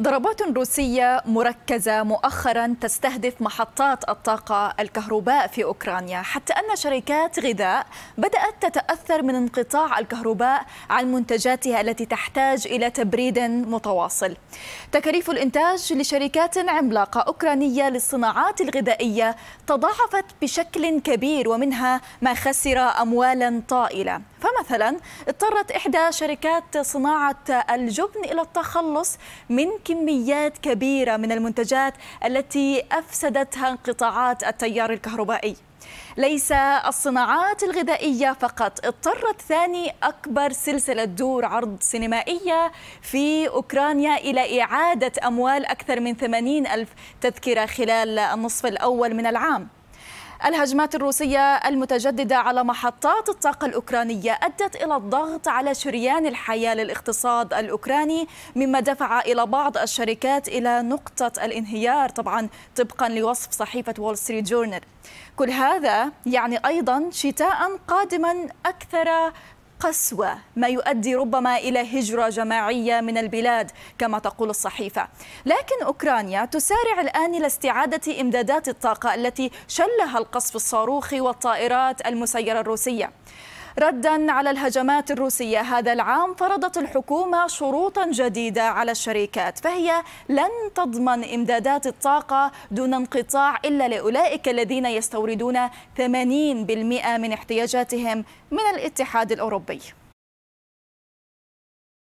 ضربات روسية مركزة مؤخرا تستهدف محطات الطاقة الكهرباء في أوكرانيا حتى أن شركات غذاء بدأت تتأثر من انقطاع الكهرباء عن منتجاتها التي تحتاج إلى تبريد متواصل تكاليف الإنتاج لشركات عملاقة أوكرانية للصناعات الغذائية تضاعفت بشكل كبير ومنها ما خسر أموالا طائلة فمثلا اضطرت إحدى شركات صناعة الجبن إلى التخلص من كميات كبيرة من المنتجات التي أفسدتها انقطاعات التيار الكهربائي ليس الصناعات الغذائية فقط اضطرت ثاني أكبر سلسلة دور عرض سينمائية في أوكرانيا إلى إعادة أموال أكثر من 80 ألف تذكرة خلال النصف الأول من العام الهجمات الروسية المتجددة على محطات الطاقة الأوكرانية أدت إلى الضغط على شريان الحياة للاقتصاد الأوكراني مما دفع إلى بعض الشركات إلى نقطة الانهيار طبعا طبقا لوصف صحيفة وول ستريت جورنال كل هذا يعني أيضا شتاء قادما أكثر قسوة ما يؤدي ربما إلى هجرة جماعية من البلاد كما تقول الصحيفة لكن أوكرانيا تسارع الآن إلى استعادة إمدادات الطاقة التي شلها القصف الصاروخي والطائرات المسيرة الروسية ردا على الهجمات الروسية هذا العام فرضت الحكومة شروطا جديدة على الشركات فهي لن تضمن إمدادات الطاقة دون انقطاع إلا لأولئك الذين يستوردون 80% من احتياجاتهم من الاتحاد الأوروبي